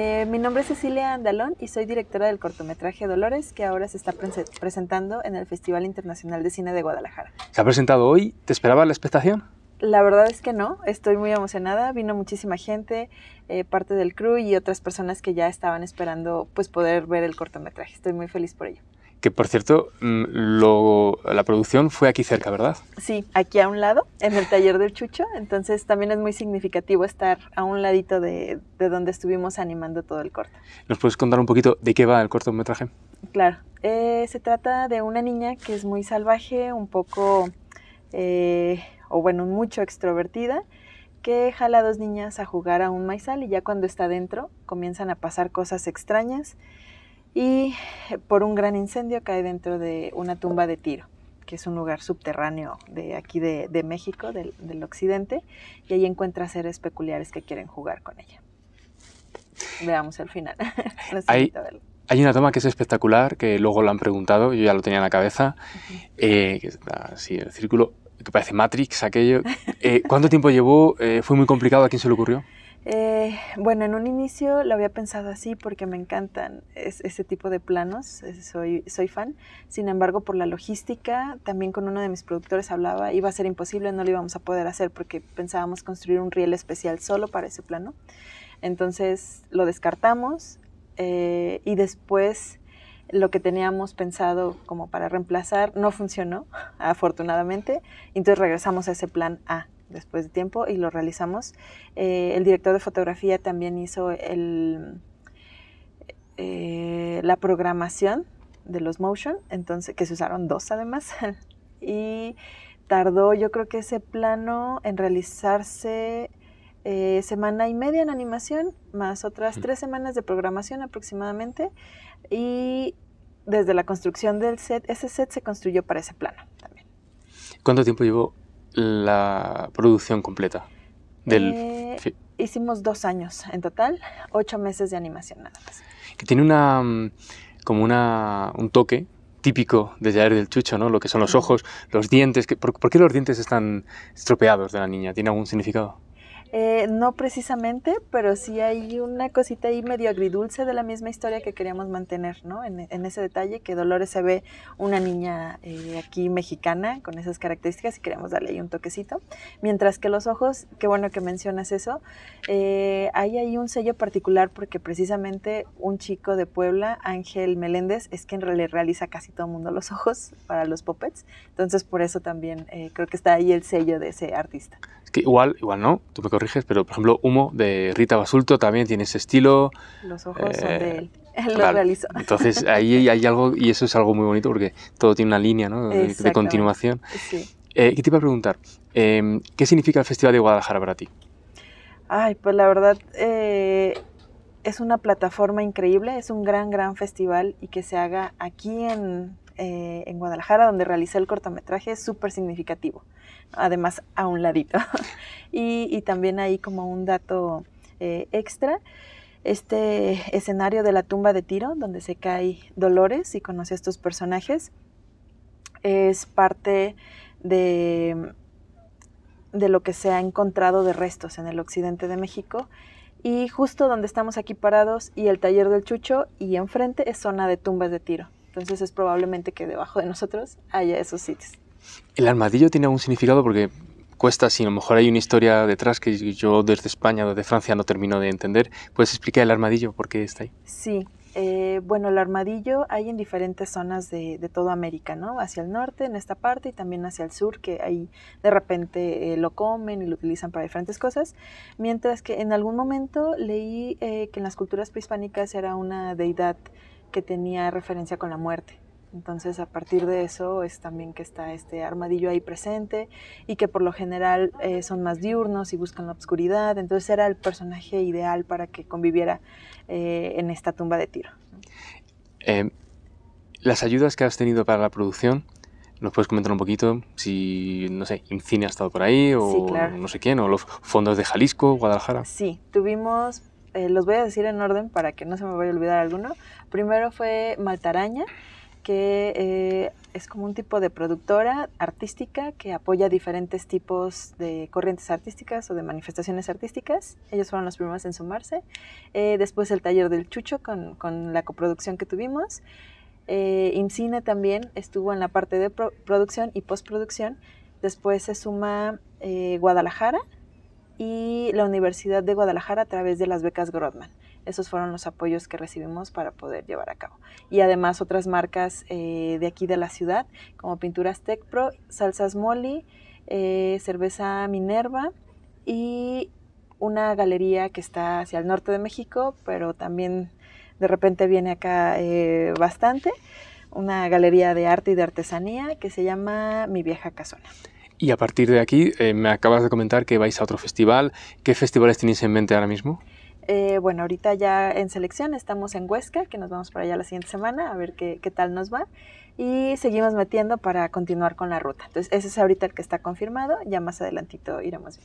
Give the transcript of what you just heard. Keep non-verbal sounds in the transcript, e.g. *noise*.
Eh, mi nombre es Cecilia Andalón y soy directora del cortometraje Dolores, que ahora se está presentando en el Festival Internacional de Cine de Guadalajara. ¿Se ha presentado hoy? ¿Te esperaba la expectación? La verdad es que no, estoy muy emocionada, vino muchísima gente, eh, parte del crew y otras personas que ya estaban esperando pues poder ver el cortometraje. Estoy muy feliz por ello. Que por cierto, mm, la producción fue aquí cerca, ¿verdad? Sí, aquí a un lado, en el taller del Chucho. Entonces también es muy significativo estar a un ladito de, de donde estuvimos animando todo el corto. ¿Nos puedes contar un poquito de qué va el cortometraje? Claro, eh, se trata de una niña que es muy salvaje, un poco, eh, o bueno, mucho extrovertida que jala a dos niñas a jugar a un maizal y ya cuando está dentro comienzan a pasar cosas extrañas y eh, por un gran incendio cae dentro de una tumba de tiro que es un lugar subterráneo de aquí de, México, del, del, occidente, y ahí encuentra seres peculiares que quieren jugar con ella. Veamos el final. *laughs* hay, una toma que es espectacular, que luego lo han preguntado, yo ya lo tenía en la cabeza, eh, que está así, el círculo, que parece Matrix aquello. Eh, ¿Cuánto tiempo llevó? ¿Fue muy complicado? ¿A quién se le ocurrió? Eh, bueno, en un inicio lo había pensado así porque me encantan es, ese tipo de planos, soy, fan. Sin embargo, por la logística, también con uno de mis productores hablaba, iba a ser imposible, no lo íbamos a poder hacer porque pensábamos construir un riel especial solo para ese plano. Entonces lo descartamos eh, y después lo que teníamos pensado como para reemplazar no funcionó, *laughs* afortunadamente. Entonces regresamos a ese plan A después de tiempo y lo realizamos. Eh, el director de fotografía también hizo el, eh, la programación de los motion, entonces, que se usaron dos además. *laughs* y tardó, yo creo que ese plano en realizarse eh, semana y media en animación, más otras tres semanas de programación aproximadamente. Y desde la construcción del set, ese set se construyó para ese plano también. ¿Cuánto tiempo llevó la producción completa del eh, hicimos dos años en total, ocho meses de animación nada más. Que tiene una mm, como una, un toque típico de Jair del Chucho, ¿no? Lo que son los ojos, los dientes. ¿por, qué los dientes están estropeados de la niña? ¿Tiene algún significado? Eh, no precisamente, pero sí hay una cosita ahí medio agridulce de la misma historia que queríamos mantener, ¿no? En, ese detalle que Dolores se ve una niña eh, aquí mexicana con esas características y queremos darle ahí un toquecito. Mientras que los ojos, qué bueno que mencionas eso, eh, hay ahí un sello particular porque precisamente un chico de Puebla, Ángel Meléndez, es quien le realiza casi todo el mundo los ojos para los puppets. Entonces por eso también creo que está ahí el sello de ese artista. Es que igual, igual, ¿no? Tú pero por ejemplo, Humo de Rita Basulto también tiene ese estilo. Los ojos son eh, de él. *laughs* lo realizó. Entonces *laughs* ahí hay algo, y eso es algo muy bonito porque todo tiene una línea de continuación. Sí. ¿Qué eh, te iba a preguntar? Em, ¿Qué significa el Festival de Guadalajara para ti? Ay, pues la verdad eh, es una plataforma increíble, es un gran, gran festival y que se haga aquí en, eh, en Guadalajara, donde realicé el cortometraje, es súper significativo, además a un ladito. *laughs* y, también ahí como un dato eh, extra, este escenario de la tumba de tiro, donde se cae Dolores y conoce a estos personajes, es parte de, de lo que se ha encontrado de restos en el occidente de México y justo donde estamos aquí parados y el taller del Chucho y enfrente es zona de tumbas de tiro. Entonces es probablemente que debajo de nosotros haya esos sitios. ¿El armadillo tiene algún significado? Porque cuesta, si a lo mejor hay una historia detrás que yo desde España o de Francia no termino de entender, ¿puedes explicar el armadillo por qué está ahí? Sí, eh, bueno, el armadillo hay en diferentes zonas de, de toda América, ¿no? Hacia el norte, en esta parte, y también hacia el sur, que ahí de repente eh, lo comen y lo utilizan para diferentes cosas. Mientras que en algún momento leí eh, que en las culturas prehispánicas era una deidad que tenía referencia con la muerte. Entonces, a partir de eso es también que está este armadillo ahí presente y que por lo general eh, son más diurnos y buscan la oscuridad. Entonces, era el personaje ideal para que conviviera eh, en esta tumba de tiro. Em, las ayudas que has tenido para la producción, ¿nos puedes comentar un poquito si, no sé, Incine ha estado por ahí o no sé quién, o los fondos de Jalisco, Guadalajara? Sí, tuvimos eh, los voy a decir en orden para que no se me vaya a olvidar alguno. Primero fue Maltaraña, que eh, es como un tipo de productora artística que apoya diferentes tipos de corrientes artísticas o de manifestaciones artísticas. Ellos fueron los primeros en sumarse. Eh, después el taller del Chucho con, la coproducción que tuvimos. Eh, IMCINE también estuvo en la parte de producción y postproducción. Después se suma Guadalajara, y la Universidad de Guadalajara a través de las becas Grodman. Esos fueron los apoyos que recibimos para poder llevar a cabo. Y además otras marcas eh, de aquí de la ciudad, como Pinturas Tecpro Pro, Salsas Molly, eh, Cerveza Minerva y una galería que está hacia el norte de México, pero también de repente viene acá eh, bastante, una galería de arte y de artesanía que se llama Mi Vieja Casona. Y a partir de aquí, eh, me acabas de comentar que vais a otro festival. ¿Qué festivales tenéis en mente ahora mismo? Eh, bueno, ahorita ya en selección estamos en Huesca, que nos vamos para allá la siguiente semana a ver qué, qué tal nos va. Y seguimos metiendo para continuar con la ruta. Entonces, ese es ahorita el que está confirmado. Ya más adelantito iremos